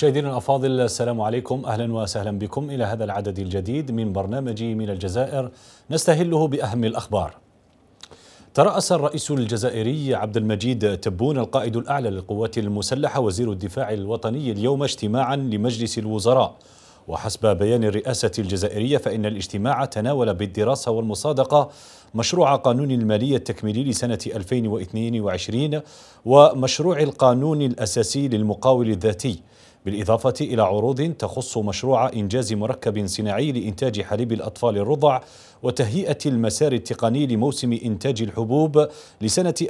مشاهدينا الافاضل السلام عليكم اهلا وسهلا بكم الى هذا العدد الجديد من برنامج من الجزائر نستهله باهم الاخبار. ترأس الرئيس الجزائري عبد المجيد تبون القائد الاعلى للقوات المسلحه وزير الدفاع الوطني اليوم اجتماعا لمجلس الوزراء وحسب بيان الرئاسة الجزائرية فإن الاجتماع تناول بالدراسة والمصادقة مشروع قانون المالية التكميلي لسنة 2022 ومشروع القانون الأساسي للمقاول الذاتي بالإضافة إلى عروض تخص مشروع إنجاز مركب صناعي لإنتاج حليب الأطفال الرضع وتهيئة المسار التقني لموسم إنتاج الحبوب لسنة 2022-2023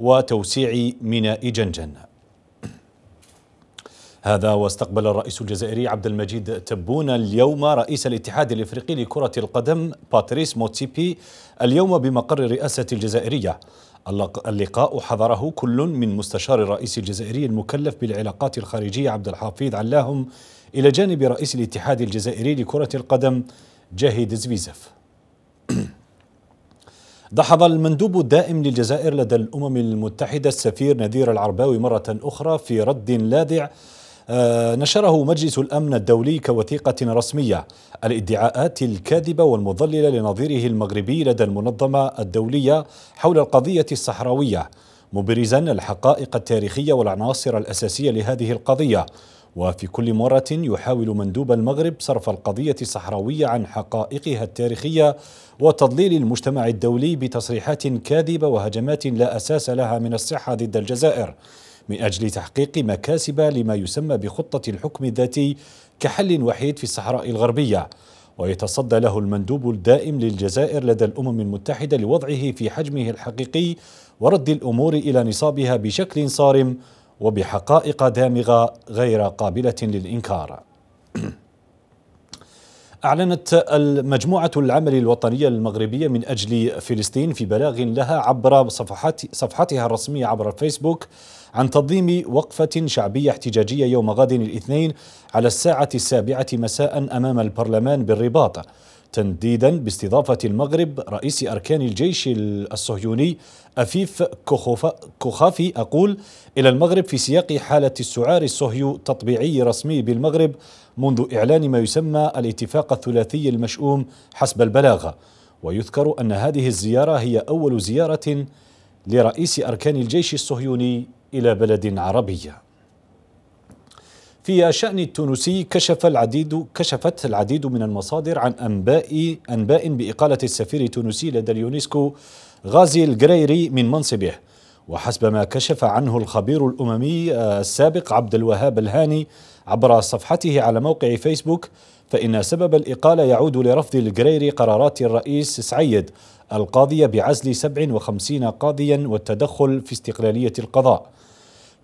وتوسيع ميناء جنجن هذا واستقبل الرئيس الجزائري عبد المجيد تبون اليوم رئيس الاتحاد الافريقي لكرة القدم باتريس موتسيبي اليوم بمقر الرئاسة الجزائرية اللقاء حضره كل من مستشار الرئيس الجزائري المكلف بالعلاقات الخارجية عبد الحفيظ علاهم إلى جانب رئيس الاتحاد الجزائري لكرة القدم جاهد زفيزف دحض المندوب الدائم للجزائر لدى الأمم المتحدة السفير نذير العرباوي مرة أخرى في رد لاذع آه، نشره مجلس الأمن الدولي كوثيقة رسمية الادعاءات الكاذبة والمضللة لنظيره المغربي لدى المنظمة الدولية حول القضية الصحراوية مبرزا الحقائق التاريخية والعناصر الأساسية لهذه القضية وفي كل مرة يحاول مندوب المغرب صرف القضية الصحراوية عن حقائقها التاريخية وتضليل المجتمع الدولي بتصريحات كاذبة وهجمات لا أساس لها من الصحة ضد الجزائر من أجل تحقيق مكاسب لما يسمى بخطة الحكم الذاتي كحل وحيد في الصحراء الغربية ويتصدى له المندوب الدائم للجزائر لدى الأمم المتحدة لوضعه في حجمه الحقيقي ورد الأمور إلى نصابها بشكل صارم وبحقائق دامغة غير قابلة للإنكار أعلنت المجموعة العمل الوطنية المغربية من أجل فلسطين في بلاغ لها عبر صفحات صفحتها الرسمية عبر الفيسبوك عن تنظيم وقفة شعبية احتجاجية يوم غد الاثنين على الساعة السابعة مساء أمام البرلمان بالرباط تنديدا باستضافة المغرب رئيس أركان الجيش الصهيوني أفيف كوخافي أقول إلى المغرب في سياق حالة السعار الصهيو تطبيعي رسمي بالمغرب منذ إعلان ما يسمى الاتفاق الثلاثي المشؤوم حسب البلاغة ويذكر أن هذه الزيارة هي أول زيارة لرئيس أركان الجيش الصهيوني إلى بلد عربية في شأن التونسي كشف العديد كشفت العديد من المصادر عن أنباء أنباء بإقالة السفير التونسي لدى اليونسكو غازي الجريري من منصبه وحسب ما كشف عنه الخبير الأممي آه، السابق عبد الوهاب الهاني عبر صفحته على موقع فيسبوك فإن سبب الإقالة يعود لرفض الجريري قرارات الرئيس سعيد القاضية بعزل 57 قاضيا والتدخل في استقلالية القضاء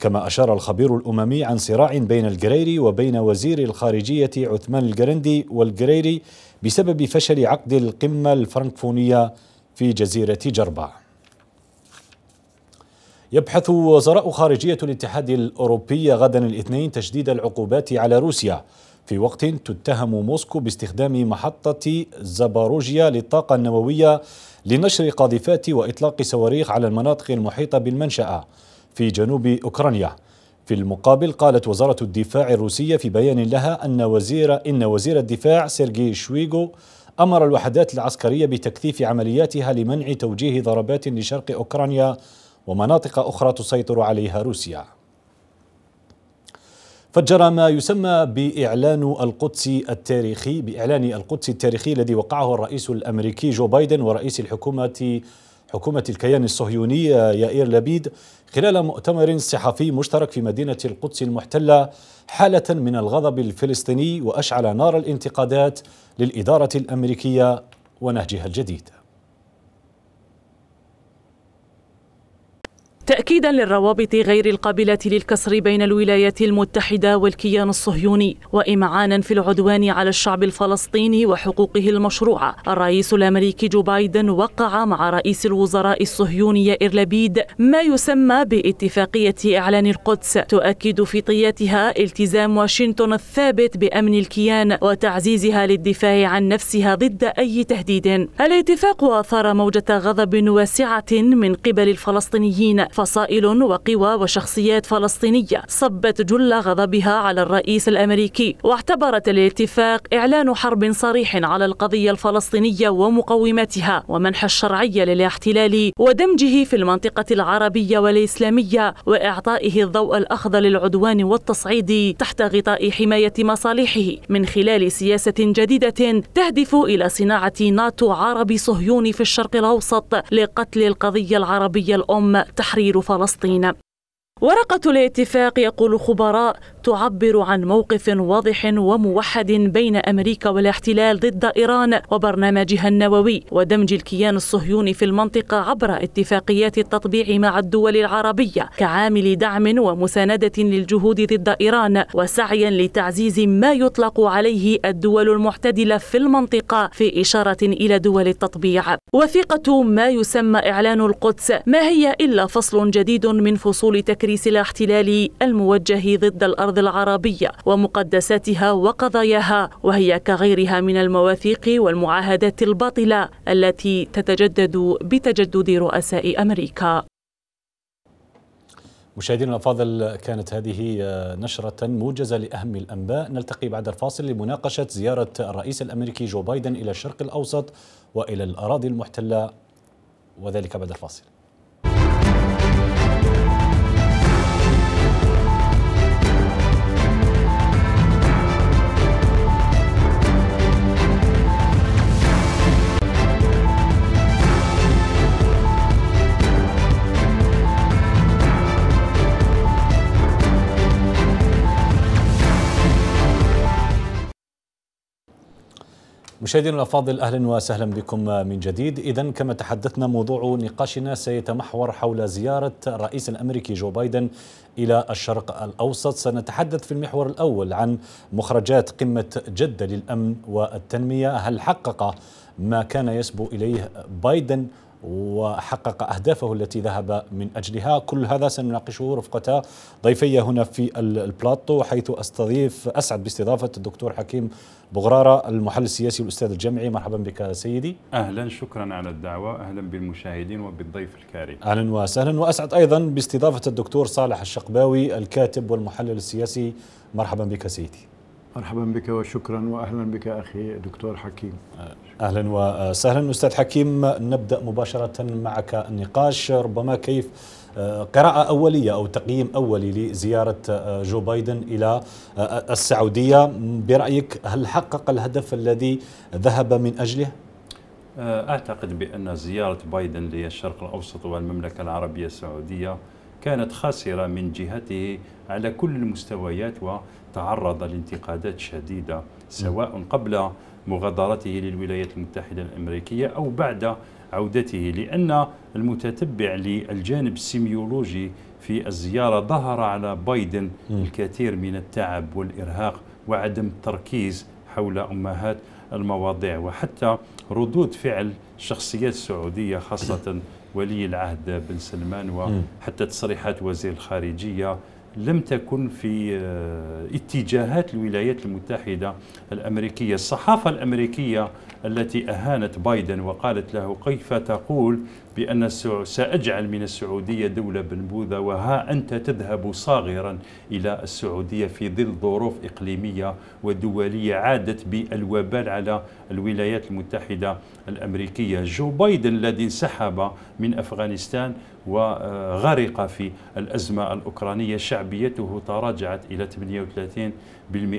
كما أشار الخبير الأممي عن صراع بين الجريري وبين وزير الخارجية عثمان الجرندي والجريري بسبب فشل عقد القمة الفرنكفونية في جزيرة جربع يبحث وزراء خارجية الاتحاد الأوروبي غدا الاثنين تشديد العقوبات على روسيا في وقت تتهم موسكو باستخدام محطة زاباروجيا للطاقة النووية لنشر قاذفات وإطلاق صواريخ على المناطق المحيطة بالمنشأة في جنوب أوكرانيا في المقابل قالت وزارة الدفاع الروسية في بيان لها أن وزير إن وزير الدفاع سيرجي شويغو أمر الوحدات العسكرية بتكثيف عملياتها لمنع توجيه ضربات لشرق أوكرانيا ومناطق أخرى تسيطر عليها روسيا فجر ما يسمى بإعلان القدس التاريخي بإعلان القدس التاريخي الذي وقعه الرئيس الأمريكي جو بايدن ورئيس الحكومة حكومة الكيان الصهيوني يائير لبيد خلال مؤتمر صحفي مشترك في مدينة القدس المحتلة حالة من الغضب الفلسطيني وأشعل نار الانتقادات للإدارة الأمريكية ونهجها الجديد تأكيدا للروابط غير القابلة للكسر بين الولايات المتحدة والكيان الصهيوني وإمعانا في العدوان على الشعب الفلسطيني وحقوقه المشروعة الرئيس الأمريكي جو بايدن وقع مع رئيس الوزراء الصهيوني يائر لبيد ما يسمى باتفاقية إعلان القدس تؤكد في طياتها التزام واشنطن الثابت بأمن الكيان وتعزيزها للدفاع عن نفسها ضد أي تهديد الاتفاق أثار موجة غضب واسعة من قبل الفلسطينيين فصائل وقوى وشخصيات فلسطينية صبت جل غضبها على الرئيس الأمريكي واعتبرت الاتفاق إعلان حرب صريح على القضية الفلسطينية ومقوماتها ومنح الشرعية للاحتلال ودمجه في المنطقة العربية والإسلامية وإعطائه الضوء الأخضر للعدوان والتصعيد تحت غطاء حماية مصالحه من خلال سياسة جديدة تهدف إلى صناعة ناتو عربي صهيوني في الشرق الأوسط لقتل القضية العربية الأم تحرير تحرير فلسطين ورقة الاتفاق يقول خبراء تعبر عن موقف واضح وموحد بين امريكا والاحتلال ضد ايران وبرنامجها النووي ودمج الكيان الصهيوني في المنطقه عبر اتفاقيات التطبيع مع الدول العربيه كعامل دعم ومسانده للجهود ضد ايران وسعيا لتعزيز ما يطلق عليه الدول المعتدله في المنطقه في اشاره الى دول التطبيع. وثيقه ما يسمى اعلان القدس ما هي الا فصل جديد من فصول تكريم تكريس الاحتلال الموجه ضد الأرض العربية ومقدساتها وقضاياها وهي كغيرها من المواثيق والمعاهدات الباطلة التي تتجدد بتجدد رؤساء أمريكا مشاهدينا الافاضل كانت هذه آه، نشرة موجزة لأهم الأنباء نلتقي بعد الفاصل لمناقشة زيارة الرئيس الأمريكي جو بايدن إلى الشرق الأوسط وإلى الأراضي المحتلة وذلك بعد الفاصل مشاهدينا الافاضل اهلا وسهلا بكم من جديد، اذا كما تحدثنا موضوع نقاشنا سيتمحور حول زياره الرئيس الامريكي جو بايدن الى الشرق الاوسط، سنتحدث في المحور الاول عن مخرجات قمه جده للامن والتنميه، هل حقق ما كان يسبو اليه بايدن وحقق أهدافه التي ذهب من أجلها كل هذا سنناقشه رفقة ضيفي هنا في البلاطو حيث أستضيف أسعد باستضافة الدكتور حكيم بغرارة المحلل السياسي والأستاذ الجامعي مرحبا بك سيدي أهلا شكرا على الدعوة أهلا بالمشاهدين وبالضيف الكريم أهلا وسهلا وأسعد أيضا باستضافة الدكتور صالح الشقباوي الكاتب والمحلل السياسي مرحبا بك سيدي مرحبا بك وشكرا واهلا بك اخي دكتور حكيم اهلا وسهلا استاذ حكيم نبدا مباشره معك النقاش ربما كيف آه، قراءة أولية أو تقييم أولي لزيارة آه، جو بايدن إلى آه، السعودية برأيك هل حقق الهدف الذي ذهب من أجله؟ أعتقد بأن زيارة بايدن للشرق الأوسط والمملكة العربية السعودية كانت خاسرة من جهته على كل المستويات وتعرض لانتقادات شديدة سواء قبل مغادرته للولايات المتحدة الأمريكية أو بعد عودته لأن المتتبع للجانب السيميولوجي في الزيارة ظهر على بايدن الكثير من التعب والإرهاق وعدم التركيز حول أمهات المواضيع وحتى ردود فعل الشخصيات السعودية خاصة ولي العهد بن سلمان وحتى تصريحات وزير الخارجيه لم تكن في آه، اتجاهات الولايات المتحدة الأمريكية الصحافة الأمريكية التي أهانت بايدن وقالت له كيف تقول بأن سأجعل من السعودية دولة بنبوذة وها أنت تذهب صاغرا إلى السعودية في ظل ظروف إقليمية ودولية عادت بالوبال على الولايات المتحدة الأمريكية جو بايدن الذي انسحب من أفغانستان وغرق في الأزمة الأوكرانية شعبيته تراجعت إلى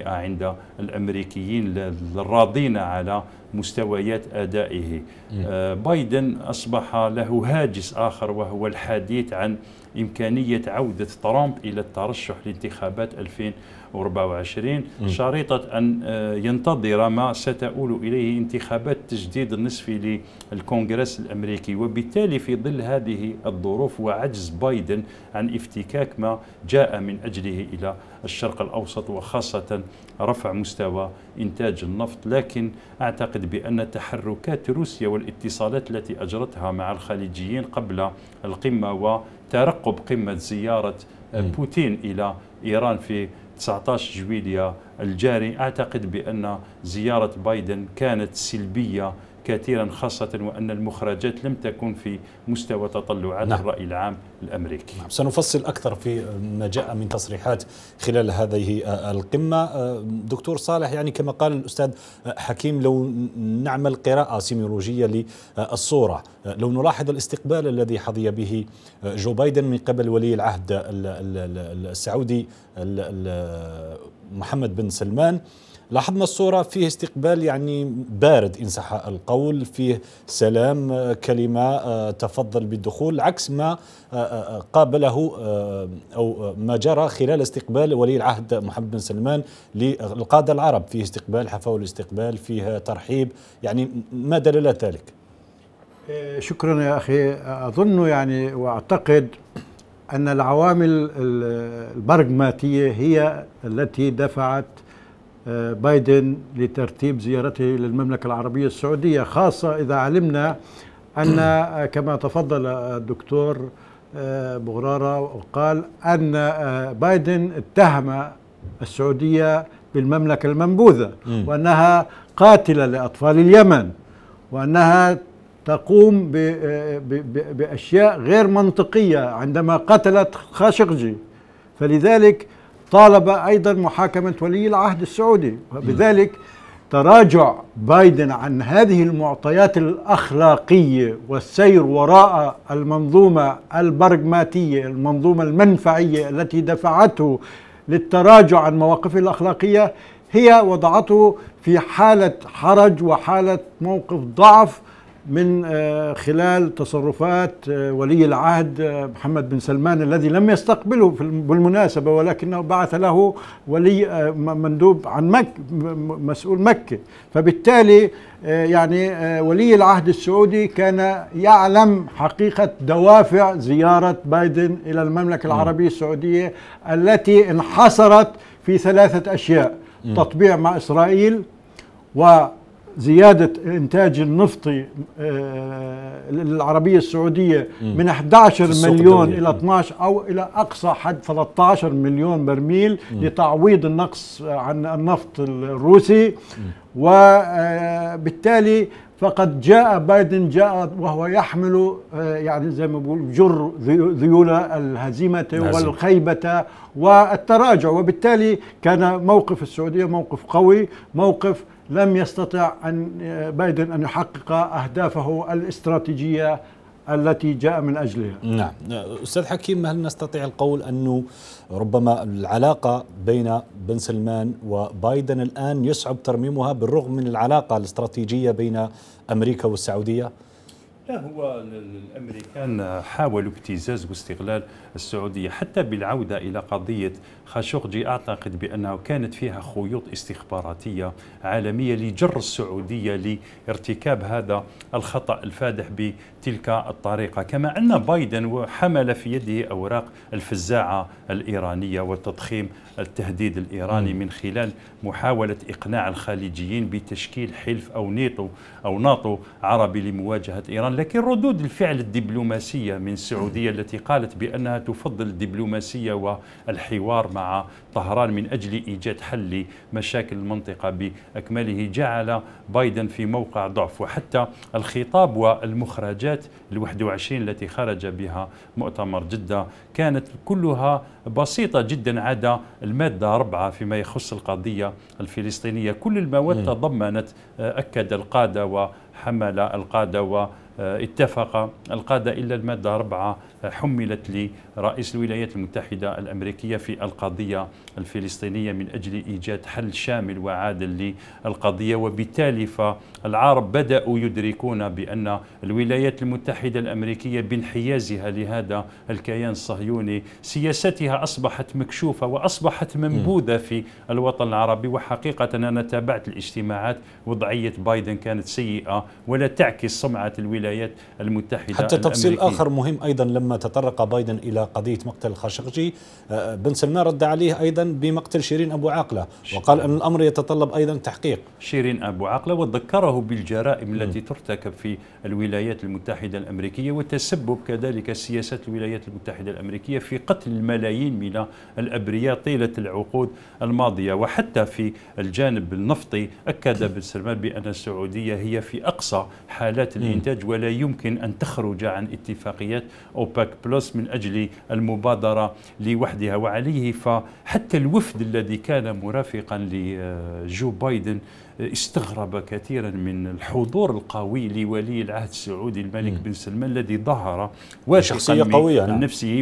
38% عند الأمريكيين الراضين على مستويات أدائه آه، بايدن أصبح له هاجس آخر وهو الحديث عن إمكانية عودة ترامب إلى الترشح لانتخابات 2020 2024 شريطة أن آه، ينتظر ما ستؤول إليه انتخابات تجديد النصفي للكونغرس الأمريكي وبالتالي في ظل هذه الظروف وعجز بايدن عن افتكاك ما جاء من أجله إلى الشرق الأوسط وخاصة رفع مستوى إنتاج النفط لكن أعتقد بأن تحركات روسيا والاتصالات التي أجرتها مع الخليجيين قبل القمة وترقب قمة زيارة آه، بوتين إلى إيران في 19 جويلية الجاري أعتقد بأن زيارة بايدن كانت سلبية كثيرا خاصة وأن المخرجات لم تكن في مستوى تطلعات نعم. الرأي العام الأمريكي نعم. سنفصل أكثر في ما جاء من تصريحات خلال هذه آه، القمة آه، دكتور صالح يعني كما قال الأستاذ حكيم لو نعمل قراءة سيميولوجية للصورة آه، لو نلاحظ الاستقبال الذي حظي به جو بايدن من قبل ولي العهد السعودي محمد بن سلمان لاحظنا الصورة فيه استقبال يعني بارد إن صح القول فيه سلام آه، كلمة آه، تفضل بالدخول عكس ما آه، قابله أو ما جرى خلال استقبال ولي العهد محمد بن سلمان للقادة العرب فيه استقبال حفاوة الاستقبال فيه ترحيب يعني ما دلل ذلك شكرا يا أخي أظن يعني وأعتقد أن العوامل البرغماتية هي التي دفعت بايدن لترتيب زيارته للمملكة العربية السعودية خاصة إذا علمنا أن كما تفضل الدكتور آه، بغرارة وقال أن آه، بايدن اتهم السعودية بالمملكة المنبوذة وأنها قاتلة لأطفال اليمن وأنها تقوم آه، بأشياء غير منطقية عندما قتلت خاشقجي فلذلك طالب أيضا محاكمة ولي العهد السعودي وبذلك تراجع بايدن عن هذه المعطيات الأخلاقية والسير وراء المنظومة البرغماتية المنظومة المنفعية التي دفعته للتراجع عن مواقفه الأخلاقية هي وضعته في حالة حرج وحالة موقف ضعف من آه، خلال تصرفات آه، ولي العهد آه، محمد بن سلمان الذي لم يستقبله بالمناسبة ولكنه بعث له ولي مندوب عن مكة مسؤول مكة فبالتالي يعني ولي العهد السعودي كان يعلم حقيقة دوافع زيارة بايدن إلى المملكة نعم. العربية السعودية التي انحصرت في ثلاثة أشياء نعم. تطبيع مع إسرائيل و زيادة إنتاج النفطي العربية آه، السعودية من 11 مليون إلى 12 أو إلى أقصى حد 13 مليون برميل لتعويض النقص عن النفط الروسي وبالتالي آه، فقد جاء بايدن جاء وهو يحمل آه، يعني زي ما بقول جر ذيول الهزيمة والخيبة والتراجع وبالتالي كان موقف السعودية موقف قوي موقف لم يستطع أن بايدن أن يحقق أهدافه الاستراتيجية التي جاء من اجلها. نعم، استاذ حكيم هل نستطيع القول انه ربما العلاقه بين بن سلمان وبايدن الان يصعب ترميمها بالرغم من العلاقه الاستراتيجيه بين امريكا والسعوديه؟ هو الامريكان حاولوا ابتزاز واستغلال السعوديه حتى بالعوده الى قضيه خاشقجي اعتقد بانه كانت فيها خيوط استخباراتيه عالميه لجر السعوديه لارتكاب هذا الخطا الفادح بتلك الطريقه، كما ان بايدن حمل في يده اوراق الفزاعه الايرانيه وتضخيم التهديد الايراني من خلال محاوله اقناع الخليجيين بتشكيل حلف او نيتو او ناطو عربي لمواجهه ايران لكن ردود الفعل الدبلوماسية من السعودية التي قالت بأنها تفضل الدبلوماسية والحوار مع طهران من أجل إيجاد حل لمشاكل المنطقة بأكمله جعل بايدن في موقع ضعف وحتى الخطاب والمخرجات ال21 التي خرج بها مؤتمر جدة كانت كلها بسيطة جدا عدا المادة أربعة فيما يخص القضية الفلسطينية كل المواد تضمنت آه، أكد القادة وحمل القادة و. اتفق القادة إلى المادة 4 حملت لرئيس الولايات المتحدة الأمريكية في القضية الفلسطينية من أجل إيجاد حل شامل وعادل للقضية وبالتالي فالعرب بدأوا يدركون بأن الولايات المتحدة الأمريكية بانحيازها لهذا الكيان الصهيوني سياستها أصبحت مكشوفة وأصبحت منبوذة في الوطن العربي وحقيقة أنا تابعت الاجتماعات وضعية بايدن كانت سيئة ولا تعكس سمعة الولايات المتحدة حتى الأمريكية. تفصيل آخر مهم أيضا لما لما تطرق بايدن إلى قضية مقتل خاشقجي آه، بن سلمان رد عليه أيضا بمقتل شيرين أبو عاقلة وقال أن الأمر يتطلب أيضا تحقيق شيرين أبو عاقلة وذكره بالجرائم التي ترتكب في الولايات المتحدة الأمريكية وتسبب كذلك سياسة الولايات المتحدة الأمريكية في قتل الملايين من الأبرياء طيلة العقود الماضية وحتى في الجانب النفطي أكد بن سلمان بأن السعودية هي في أقصى حالات الإنتاج ولا يمكن أن تخرج عن اتفاقيات أوبا أوبك بلس من أجل المبادرة لوحدها وعليه فحتى الوفد الذي كان مرافقا لجو بايدن استغرب كثيرا من الحضور القوي لولي العهد السعودي الملك بن سلمان الذي ظهر شخصية قوية نعم. نفسه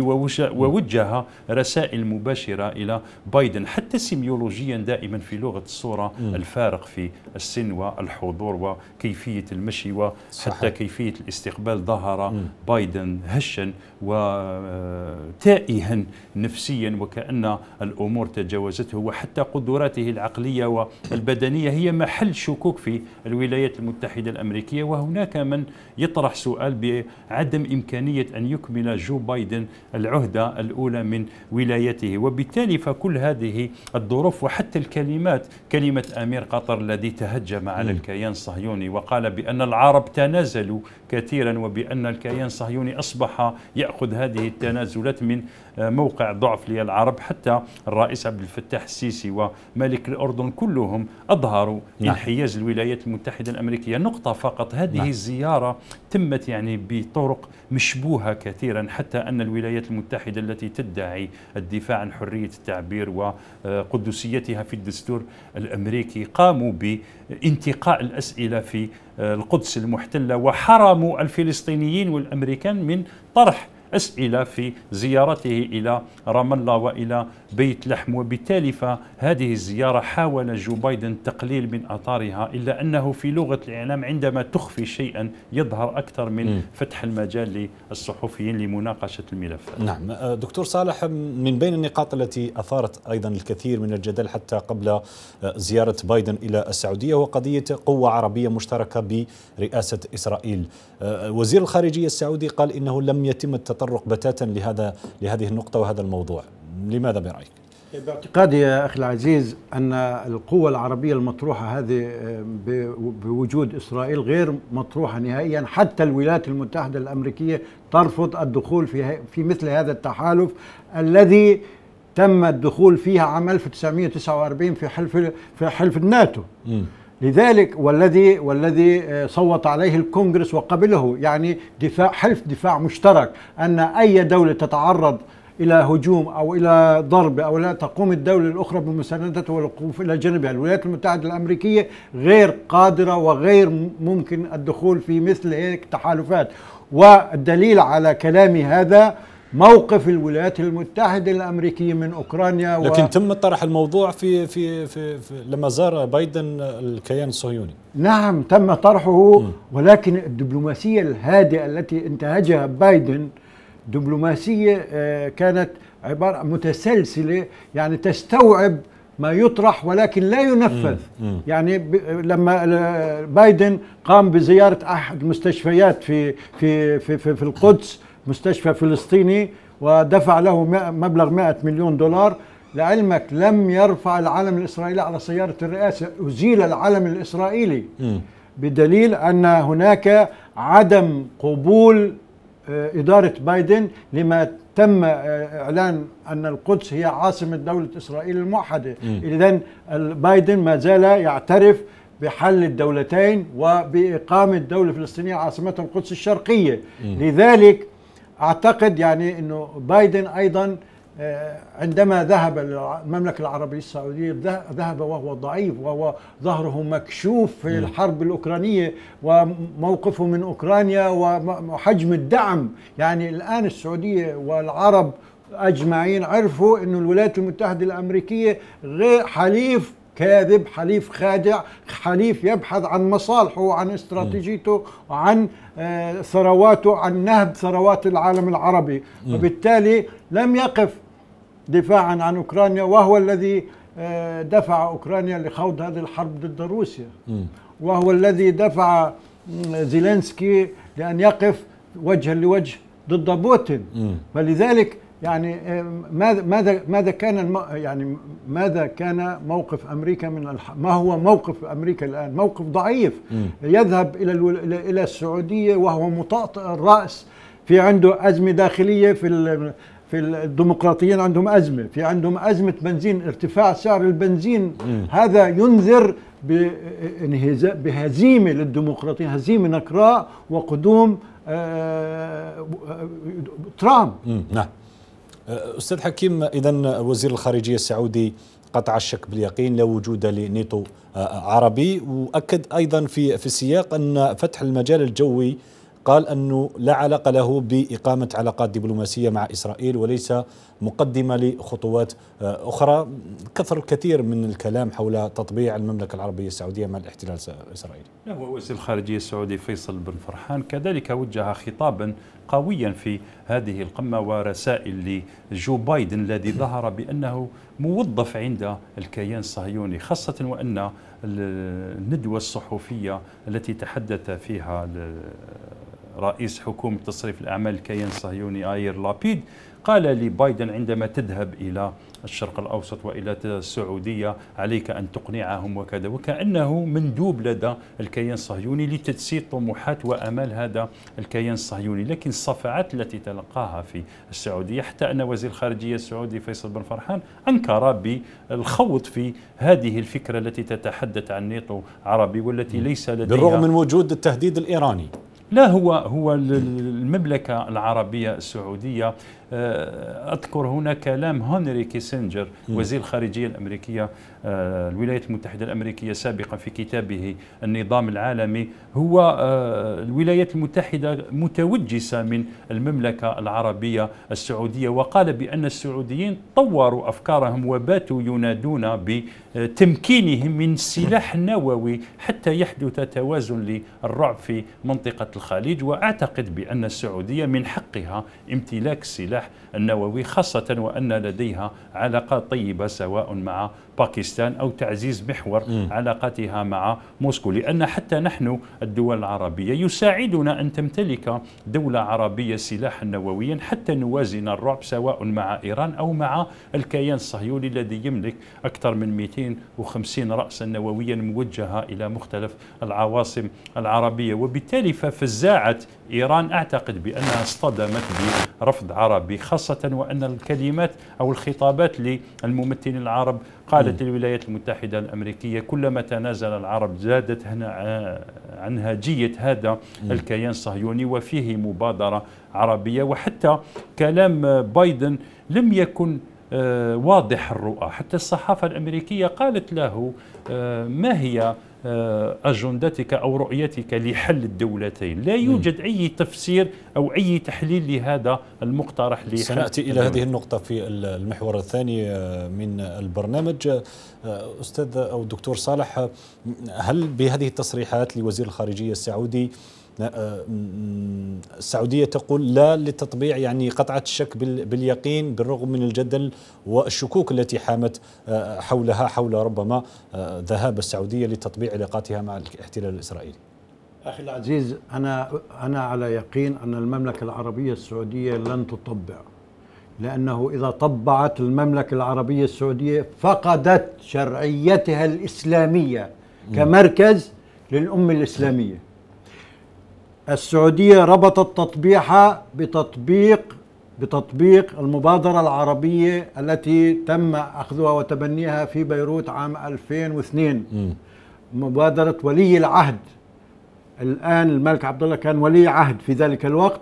ووجه رسائل مباشرة إلى بايدن حتى سيميولوجيا دائما في لغة الصورة مم. الفارق في السن والحضور وكيفية المشي وحتى صحيح. كيفية الاستقبال ظهر مم. بايدن هشا وتائها آه، نفسيا وكأن الأمور تجاوزته وحتى قدراته العقلية والبدنية هي ما حل شكوك في الولايات المتحدة الأمريكية وهناك من يطرح سؤال بعدم إمكانية أن يكمل جو بايدن العهدة الأولى من ولايته وبالتالي فكل هذه الظروف وحتى الكلمات كلمة أمير قطر الذي تهجم على الكيان الصهيوني وقال بأن العرب تنازلوا كثيرا وبأن الكيان الصهيوني أصبح يأخذ هذه التنازلات من موقع ضعف للعرب حتى الرئيس عبد الفتاح السيسي وملك الأردن كلهم أظهروا نعم. انحياز الولايات المتحدة الأمريكية نقطة فقط هذه نعم. الزيارة تمت يعني بطرق مشبوهة كثيرا حتى أن الولايات المتحدة التي تدعي الدفاع عن حرية التعبير وقدسيتها في الدستور الأمريكي قاموا بانتقاء الأسئلة في القدس المحتلة وحرموا الفلسطينيين والأمريكان من طرح أسئلة في زيارته إلى رام الله وإلى بيت لحم وبالتالي فهذه الزيارة حاول جو بايدن تقليل من أطارها إلا أنه في لغة الإعلام عندما تخفي شيئا يظهر أكثر من م. فتح المجال للصحفيين لمناقشة الملفات نعم أه، دكتور صالح من بين النقاط التي أثارت أيضا الكثير من الجدل حتى قبل أه، زيارة بايدن إلى السعودية هو قضية قوة عربية مشتركة برئاسة إسرائيل أه، وزير الخارجية السعودي قال إنه لم يتم التطبيق التطرق بتاتا لهذا لهذه النقطة وهذا الموضوع لماذا برأيك؟ باعتقادي يا أخي العزيز أن القوة العربية المطروحة هذه آه، بوجود إسرائيل غير مطروحة نهائيا حتى الولايات المتحدة الأمريكيه ترفض الدخول في في مثل هذا التحالف الذي تم الدخول فيها عام 1949 في حلف في حلف الناتو. م. لذلك والذي والذي آه، صوت عليه الكونغرس وقبله يعني دفاع حلف دفاع مشترك ان اي دوله تتعرض الى هجوم او الى ضرب او لا تقوم الدوله الاخرى بمساندته والوقوف الى جانبها، الولايات المتحده الامريكيه غير قادره وغير ممكن الدخول في مثل هيك تحالفات والدليل على كلامي هذا موقف الولايات المتحدة الأمريكية من أوكرانيا و... لكن تم طرح الموضوع في, في, في, في لما زار بايدن الكيان الصهيوني نعم تم طرحه م. ولكن الدبلوماسية الهادئة التي انتهجها بايدن دبلوماسية آه، كانت عبارة متسلسلة يعني تستوعب ما يطرح ولكن لا ينفذ مم. مم. يعني ب... لما آه، بايدن قام بزيارة أحد المستشفيات في في في في, في القدس مستشفى فلسطيني ودفع له مبلغ 100 مليون دولار لعلمك لم يرفع العلم الإسرائيلي على سيارة الرئاسة أزيل العلم الإسرائيلي بدليل أن هناك عدم قبول آه، إدارة بايدن لما تم آه، إعلان أن القدس هي عاصمة دولة إسرائيل الموحدة إذا بايدن ما زال يعترف بحل الدولتين وبإقامة دولة فلسطينية عاصمتها القدس الشرقية م. لذلك اعتقد يعني انه بايدن ايضا آه، عندما ذهب المملكة العربية السعودية ذهب وهو ضعيف وهو ظهره مكشوف في الحرب الأوكرانية وموقفه من أوكرانيا وحجم الدعم يعني الآن السعودية والعرب أجمعين عرفوا أن الولايات المتحدة الأمريكية غير حليف كاذب حليف خادع حليف يبحث عن مصالحه وعن استراتيجيته وعن آه، ثرواته عن نهب ثروات العالم العربي وبالتالي لم يقف دفاعا عن أوكرانيا وهو الذي آه، دفع أوكرانيا لخوض هذه الحرب ضد روسيا وهو الذي دفع زيلينسكي لأن يقف وجها لوجه ضد بوتين فلذلك يعني آه، ماذا ماذا ماذا كان يعني ماذا كان موقف امريكا من ما هو موقف امريكا الان؟ موقف ضعيف م. يذهب الى الى السعوديه وهو مطأطئ الراس في عنده ازمه داخليه في في الديمقراطيين عندهم ازمه، في عندهم ازمه بنزين ارتفاع سعر البنزين م. هذا ينذر بهزيمه للديمقراطيين، هزيمه نكراء وقدوم آه, آه، ترامب نعم استاذ حكيم اذا وزير الخارجيه السعودي قطع الشك باليقين لا وجود لنيتو عربي واكد ايضا في في السياق ان فتح المجال الجوي قال انه لا علاقه له باقامه علاقات دبلوماسيه مع اسرائيل وليس مقدمه لخطوات اخرى كثر الكثير من الكلام حول تطبيع المملكه العربيه السعوديه مع الاحتلال الاسرائيلي. وزير الخارجيه السعودي فيصل بن فرحان كذلك وجه خطابا قويا في هذه القمة ورسائل لجو بايدن الذي ظهر بأنه موظف عند الكيان الصهيوني خاصة وأن الندوة الصحفية التي تحدث فيها رئيس حكومة تصريف الأعمال الكيان الصهيوني آير لابيد قال لبايدن عندما تذهب إلى الشرق الأوسط وإلى السعودية عليك أن تقنعهم وكذا وكأنه مندوب لدى الكيان الصهيوني لتجسيد طموحات وأمال هذا الكيان الصهيوني لكن الصفعات التي تلقاها في السعودية حتى أن وزير الخارجية السعودي فيصل بن فرحان أنكر بالخوض في هذه الفكرة التي تتحدث عن نيطو عربي والتي ليس لديها بالرغم من وجود التهديد الإيراني لا هو هو المملكة العربية السعودية آه، أذكر هنا كلام هنري كيسنجر وزير الخارجية الأمريكية آه، الولايات المتحدة الأمريكية سابقا في كتابه النظام العالمي هو آه، الولايات المتحدة متوجسة من المملكة العربية السعودية وقال بأن السعوديين طوروا أفكارهم وباتوا ينادون بتمكينهم من سلاح نووي حتى يحدث توازن للرعب في منطقة الخليج وأعتقد بأن السعودية من حقها امتلاك سلاح امبارح النووي خاصة وأن لديها علاقة طيبة سواء مع باكستان أو تعزيز محور م. علاقتها مع موسكو لأن حتى نحن الدول العربية يساعدنا أن تمتلك دولة عربية سلاحا نوويا حتى نوازن الرعب سواء مع إيران أو مع الكيان الصهيوني الذي يملك أكثر من 250 رأسا نوويا موجهة إلى مختلف العواصم العربية وبالتالي ففزاعة إيران أعتقد بأنها اصطدمت برفض عربي خاص خاصة وأن الكلمات أو الخطابات للممثلين العرب قالت الولايات المتحدة الأمريكية كلما تنازل العرب زادت هنا آه، عن هاجية هذا الكيان الصهيوني وفيه مبادرة عربية وحتى كلام بايدن لم يكن آه، واضح الرؤى حتى الصحافة الأمريكية قالت له آه، ما هي آه، أجندتك أو رؤيتك لحل الدولتين لا يوجد أي تفسير أو أي تحليل لهذا المقترح لحل سنأتي إلى هذه النقطة في المحور الثاني آه، من البرنامج آه، أستاذ أو دكتور صالح هل بهذه التصريحات لوزير الخارجية السعودي آه، السعودية تقول لا للتطبيع يعني قطعة الشك باليقين بالرغم من الجدل والشكوك التي حامت آه، حولها حول ربما آه، ذهاب السعودية لتطبيع علاقاتها مع الاحتلال الإسرائيلي أخي العزيز أنا أنا على يقين أن المملكة العربية السعودية لن تطبع لأنه إذا طبعت المملكة العربية السعودية فقدت شرعيتها الإسلامية كمركز للأمة الإسلامية السعودية ربطت تطبيعها بتطبيق بتطبيق المبادرة العربية التي تم أخذها وتبنيها في بيروت عام 2002 م. مبادرة ولي العهد الآن الملك عبد الله كان ولي عهد في ذلك الوقت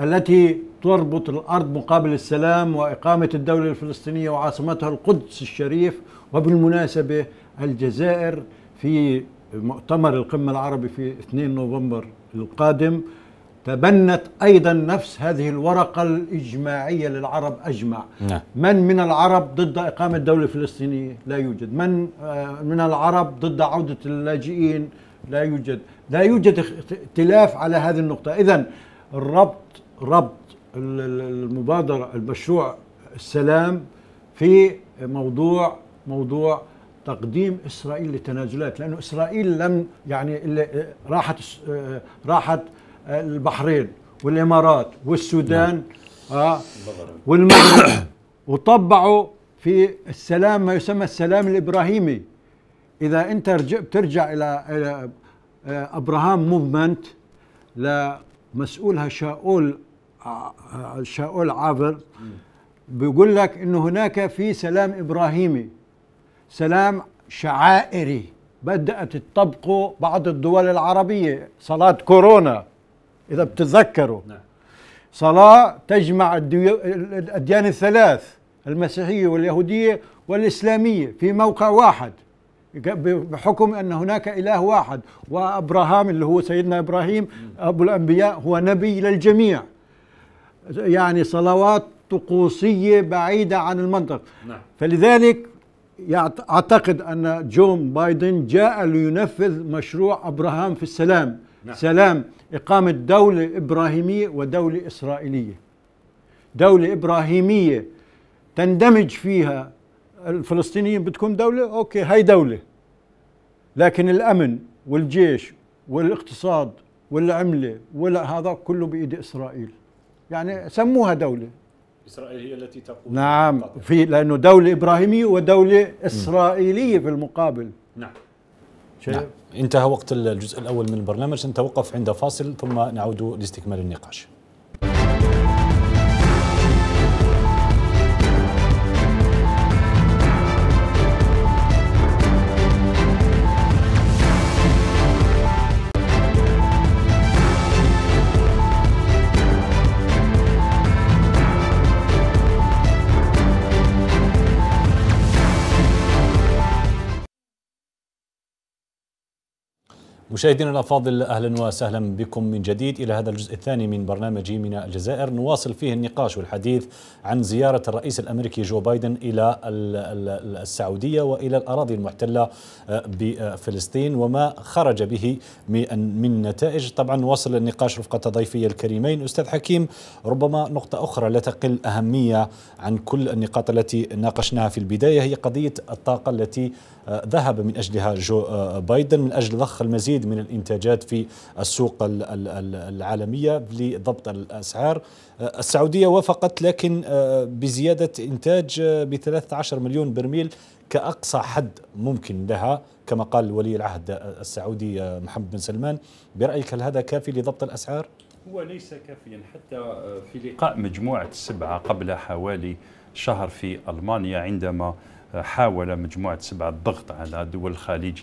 التي تربط الأرض مقابل السلام وإقامة الدولة الفلسطينية وعاصمتها القدس الشريف وبالمناسبة الجزائر في مؤتمر القمة العربي في 2 نوفمبر القادم تبنت أيضا نفس هذه الورقة الإجماعية للعرب أجمع نعم. من من العرب ضد إقامة دولة فلسطينية لا يوجد من آه، من العرب ضد عودة اللاجئين لا يوجد لا يوجد اختلاف على هذه النقطة إذا الربط ربط المبادرة المشروع السلام في موضوع موضوع تقديم اسرائيل لتنازلات لانه اسرائيل لم يعني اللي آه، راحت آه، آه، راحت البحرين والامارات والسودان نعم. آه والمغرب وطبعوا في السلام ما يسمى السلام الابراهيمي اذا انت بترجع الى, إلى ابراهام موفمنت لمسؤولها شاؤول شاؤول عافر بيقول لك انه هناك في سلام ابراهيمي سلام شعائري بدأت تطبقه بعض الدول العربية صلاة كورونا إذا بتتذكروا نعم. صلاة تجمع الأديان الثلاث المسيحية واليهودية والإسلامية في موقع واحد بحكم أن هناك إله واحد وأبراهام اللي هو سيدنا إبراهيم أبو الأنبياء هو نبي للجميع يعني صلوات طقوسية بعيدة عن المنطق نعم. فلذلك أعتقد أن جون بايدن جاء لينفذ مشروع أبراهام في السلام نعم. سلام إقامة دولة إبراهيمية ودولة إسرائيلية دولة إبراهيمية تندمج فيها الفلسطينيين بدكم دولة أوكي هاي دولة لكن الأمن والجيش والاقتصاد والعملة ولا هذا كله بإيد إسرائيل يعني سموها دولة إسرائيل هي التي تقول نعم في لأنه دولة إبراهيمية ودولة إسرائيلية في المقابل نعم نعم. انتهى وقت الجزء الأول من البرنامج سنتوقف عند فاصل ثم نعود لاستكمال النقاش مشاهدينا الافاضل اهلا وسهلا بكم من جديد الى هذا الجزء الثاني من برنامج من الجزائر نواصل فيه النقاش والحديث عن زياره الرئيس الامريكي جو بايدن الى السعوديه والى الاراضي المحتله آه، بفلسطين وما خرج به من نتائج طبعا وصل النقاش رفقه ضيفي الكريمين استاذ حكيم ربما نقطه اخرى لا تقل اهميه عن كل النقاط التي ناقشناها في البدايه هي قضيه الطاقه التي ذهب من أجلها جو آه، بايدن من أجل ضخ المزيد من الإنتاجات في السوق العالمية لضبط الأسعار آه، السعودية وافقت لكن آه، بزيادة إنتاج ب 13 مليون برميل كأقصى حد ممكن لها كما قال ولي العهد السعودي محمد بن سلمان برأيك هل هذا كافي لضبط الأسعار؟ هو ليس كافيا حتى في لقاء مجموعة السبعة قبل حوالي شهر في ألمانيا عندما حاول مجموعة سبعة الضغط على دول الخليج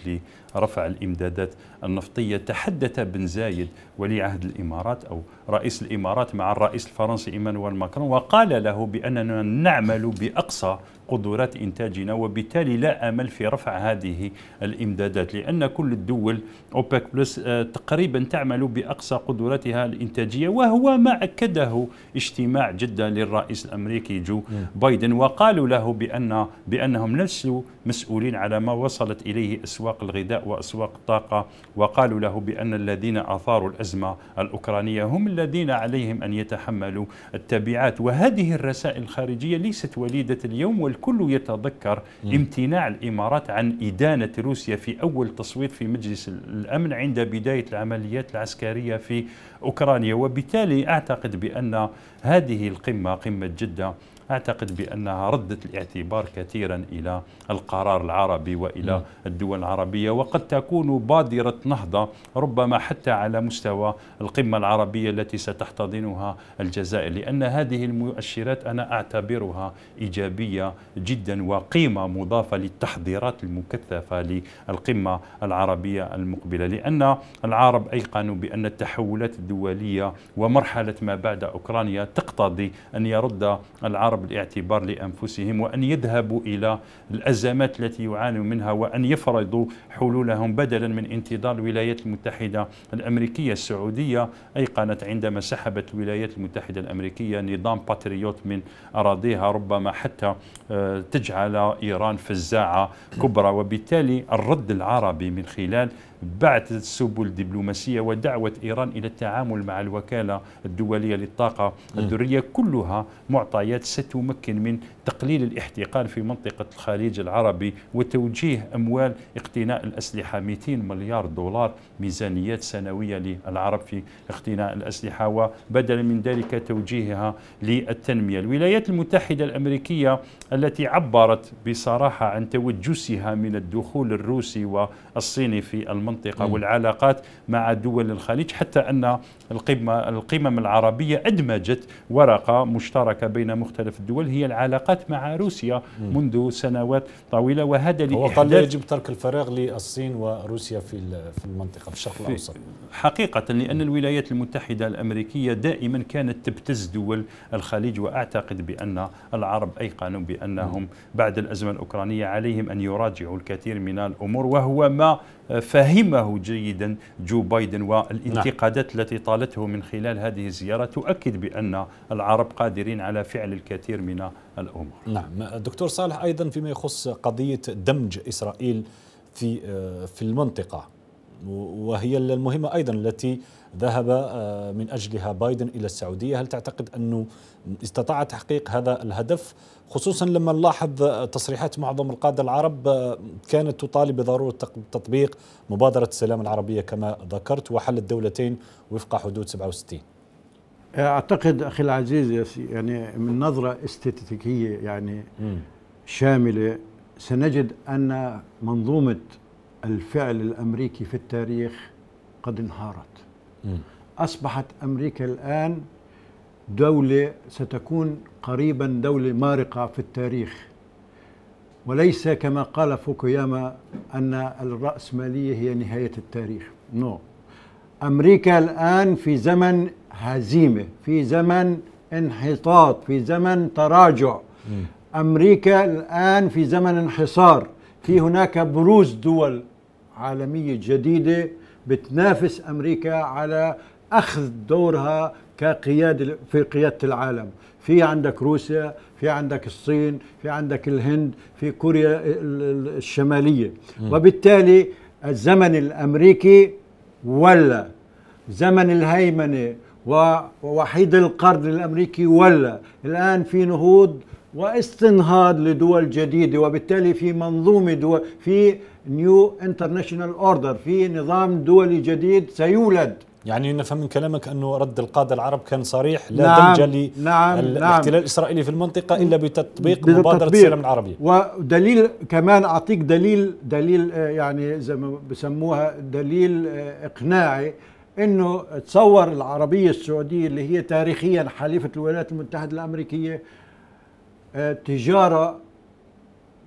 رفع الإمدادات النفطية تحدث بن زايد ولي عهد الإمارات أو رئيس الإمارات مع الرئيس الفرنسي إيمانويل ماكرون وقال له بأننا نعمل بأقصى قدرات إنتاجنا وبالتالي لا أمل في رفع هذه الإمدادات لأن كل الدول أوبك بلس آه، تقريبا تعمل بأقصى قدراتها الإنتاجية وهو ما أكده اجتماع جدة للرئيس الأمريكي جو بايدن وقالوا له بأن بأنهم ليسوا مسؤولين على ما وصلت إليه أسواق الغذاء وأسواق الطاقة وقالوا له بأن الذين أثاروا الأزمة الأوكرانية هم الذين عليهم أن يتحملوا التبعات وهذه الرسائل الخارجية ليست وليدة اليوم والكل يتذكر م. امتناع الإمارات عن إدانة روسيا في أول تصويت في مجلس الأمن عند بداية العمليات العسكرية في أوكرانيا وبالتالي أعتقد بأن هذه القمة قمة جدة أعتقد بأنها ردت الاعتبار كثيرا إلى القرار العربي وإلى نعم. الدول العربية وقد تكون بادرة نهضة ربما حتى على مستوى القمة العربية التي ستحتضنها الجزائر لأن هذه المؤشرات أنا أعتبرها إيجابية جدا وقيمة مضافة للتحضيرات المكثفة للقمة العربية المقبلة لأن العرب أيقنوا بأن التحولات الدولية ومرحلة ما بعد أوكرانيا تقتضي أن يرد العرب ضرب الاعتبار لأنفسهم وأن يذهبوا إلى الأزمات التي يعانوا منها وأن يفرضوا حلولهم بدلا من انتظار الولايات المتحدة الأمريكية السعودية أيقنت عندما سحبت الولايات المتحدة الأمريكية نظام باتريوت من أراضيها ربما حتى آه، تجعل إيران فزاعة كبرى وبالتالي الرد العربي من خلال بعث السبل الدبلوماسية ودعوة إيران إلى التعامل مع الوكالة الدولية للطاقة الذرية كلها معطيات ستمكن من تقليل الاحتقان في منطقة الخليج العربي وتوجيه أموال اقتناء الأسلحة 200 مليار دولار ميزانيات سنوية للعرب في اقتناء الأسلحة وبدلا من ذلك توجيهها للتنمية الولايات المتحدة الأمريكية التي عبرت بصراحة عن توجسها من الدخول الروسي والصيني في المنطقة المنطقة والعلاقات مع دول الخليج حتى أن القمة القمم العربية أدمجت ورقة مشتركة بين مختلف الدول هي العلاقات مع روسيا منذ سنوات طويلة وهذا هو قال يجب ترك الفراغ للصين وروسيا في في المنطقة في الشرق الأوسط حقيقة لأن الولايات المتحدة الأمريكية دائما كانت تبتز دول الخليج وأعتقد بأن العرب أيقنوا بأنهم بعد الأزمة الأوكرانية عليهم أن يراجعوا الكثير من الأمور وهو ما فهمه جيدا جو بايدن والانتقادات نعم. التي طالته من خلال هذه الزيارة تؤكد بأن العرب قادرين على فعل الكثير من الأمور نعم دكتور صالح أيضا فيما يخص قضية دمج إسرائيل في آه، في المنطقة وهي المهمة أيضا التي ذهب آه، من أجلها بايدن إلى السعودية هل تعتقد أنه استطاع تحقيق هذا الهدف خصوصا لما نلاحظ آه، تصريحات معظم القادة العرب آه، كانت تطالب بضرورة تطبيق مبادرة السلام العربية كما ذكرت وحل الدولتين وفق حدود 67 أعتقد أخي العزيز يعني من نظرة استاتيكية يعني شاملة سنجد أن منظومة الفعل الأمريكي في التاريخ قد انهارت أصبحت أمريكا الآن دولة ستكون قريبا دولة مارقة في التاريخ وليس كما قال فوكوياما أن الرأسمالية هي نهاية التاريخ نو no. أمريكا الآن في زمن هزيمة في زمن انحطاط في زمن تراجع م. أمريكا الآن في زمن انحصار في هناك بروز دول عالمية جديدة بتنافس امريكا على اخذ دورها كقياده في قياده العالم في عندك روسيا في عندك الصين في عندك الهند في كوريا الشماليه وبالتالي الزمن الامريكي ولا زمن الهيمنه ووحيد القرن الامريكي ولا الان في نهوض واستنهاض لدول جديده وبالتالي في منظومه دول في نيو انترناشونال اوردر في نظام دولي جديد سيولد يعني نفهم من كلامك انه رد القاده العرب كان صريح لا نعم دلجه نعم،, نعم الاحتلال نعم الاسرائيلي في المنطقه الا بتطبيق مبادره السلام العربيه ودليل كمان اعطيك دليل دليل آه، يعني زي ما بسموها دليل آه، اقناعي انه تصور العربيه السعوديه اللي هي تاريخيا حليفه الولايات المتحده الامريكيه تجارة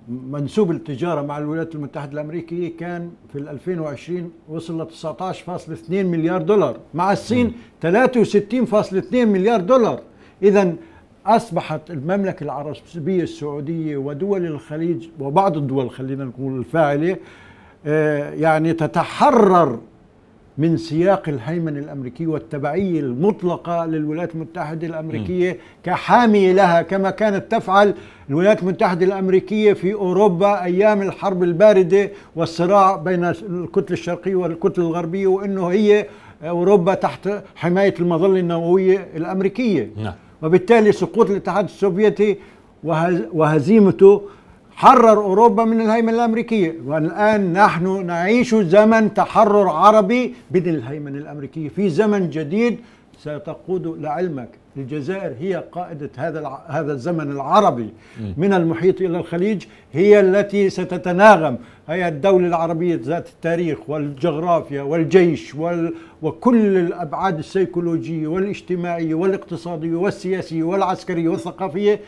منسوب التجارة مع الولايات المتحدة الأمريكية كان في 2020 وصل ل 19.2 مليار دولار مع الصين 63.2 مليار دولار إذا أصبحت المملكة العربية السعودية ودول الخليج وبعض الدول خلينا نقول الفاعلة آه، يعني تتحرر من سياق الهيمنة الأمريكية والتبعية المطلقة للولايات المتحدة الأمريكية كحامية لها كما كانت تفعل الولايات المتحدة الأمريكية في أوروبا أيام الحرب الباردة والصراع بين الكتلة الشرقية والكتلة الغربية وأنه هي أوروبا تحت حماية المظلة النووية الأمريكية نعم. وبالتالي سقوط الاتحاد السوفيتي وهزيمته حرر أوروبا من الهيمنة الأمريكية والآن نحن نعيش زمن تحرر عربي بدل الهيمنة الأمريكية في زمن جديد ستقود لعلمك الجزائر هي قائدة هذا هذا الزمن العربي من المحيط إلى الخليج هي التي ستتناغم هي الدولة العربية ذات التاريخ والجغرافيا والجيش وال وكل الأبعاد السيكولوجية والاجتماعية والاقتصادية والسياسية والعسكرية والثقافية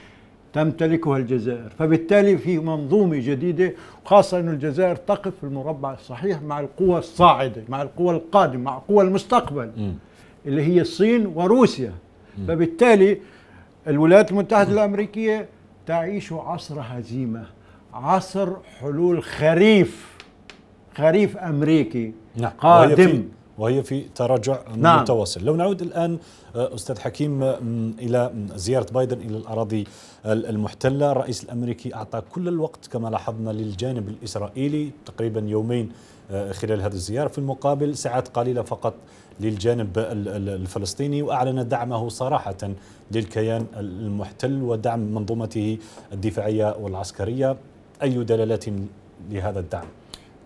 تمتلكها الجزائر فبالتالي في منظومة جديدة خاصة أن الجزائر تقف في المربع الصحيح مع القوى الصاعدة مع القوى القادمة مع قوى المستقبل اللي هي الصين وروسيا فبالتالي الولايات المتحدة الأمريكية تعيش عصر هزيمة عصر حلول خريف خريف أمريكي نعم. قادم وهي في تراجع نعم. متواصل لو نعود الآن آه، أستاذ حكيم آه، إلى زيارة بايدن إلى الأراضي المحتلة الرئيس الأمريكي أعطى كل الوقت كما لاحظنا للجانب الإسرائيلي تقريبا يومين آه، خلال هذه الزيارة في المقابل ساعات قليلة فقط للجانب الفلسطيني وأعلن دعمه صراحة للكيان المحتل ودعم منظومته الدفاعية والعسكرية أي دلالات لهذا الدعم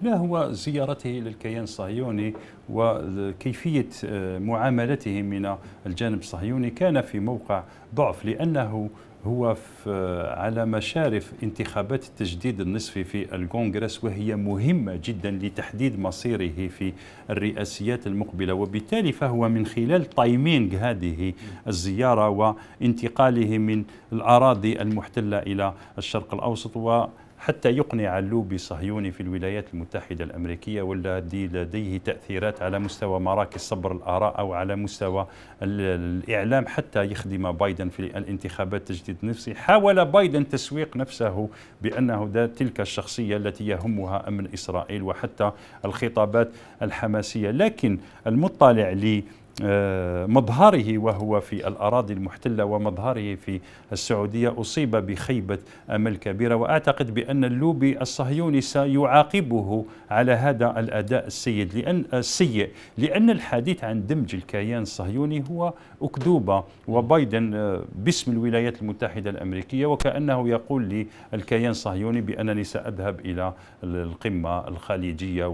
ما هو زيارته للكيان الصهيوني وكيفية آه، معاملته من الجانب الصهيوني كان في موقع ضعف لأنه هو آه، على مشارف انتخابات التجديد النصفي في الكونغرس وهي مهمة جدا لتحديد مصيره في الرئاسيات المقبلة وبالتالي فهو من خلال تايمينغ هذه الزيارة وانتقاله من الأراضي المحتلة إلى الشرق الأوسط و حتى يقنع اللوبي الصهيوني في الولايات المتحدة الأمريكية والذي لديه تأثيرات على مستوى مراكز صبر الآراء أو على مستوى الإعلام حتى يخدم بايدن في الانتخابات تجديد نفسي حاول بايدن تسويق نفسه بأنه ده تلك الشخصية التي يهمها أمن إسرائيل وحتى الخطابات الحماسية لكن المطلع لي آه، مظهره وهو في الأراضي المحتلة ومظهره في السعودية أصيب بخيبة أمل كبيرة وأعتقد بأن اللوبي الصهيوني سيعاقبه على هذا الأداء السيد لأن السيء لأن الحديث عن دمج الكيان الصهيوني هو أكذوبة وبايدن آه، باسم الولايات المتحدة الأمريكية وكأنه يقول للكيان الصهيوني بأنني سأذهب إلى القمة الخليجية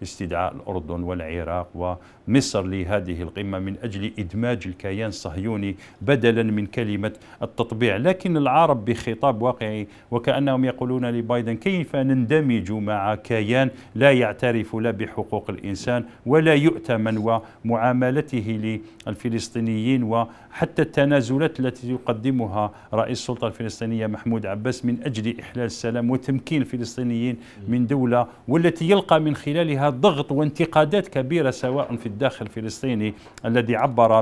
واستدعاء الأردن والعراق ومصر لهذه القمة القائمة من أجل إدماج الكيان الصهيوني بدلا من كلمة التطبيع لكن العرب بخطاب واقعي وكأنهم يقولون لبايدن كيف نندمج مع كيان لا يعترف لا بحقوق الإنسان ولا يؤتمن ومعاملته للفلسطينيين و حتى التنازلات التي يقدمها رئيس السلطة الفلسطينية محمود عباس من أجل إحلال السلام وتمكين الفلسطينيين من دولة والتي يلقى من خلالها ضغط وانتقادات كبيرة سواء في الداخل الفلسطيني الذي عبر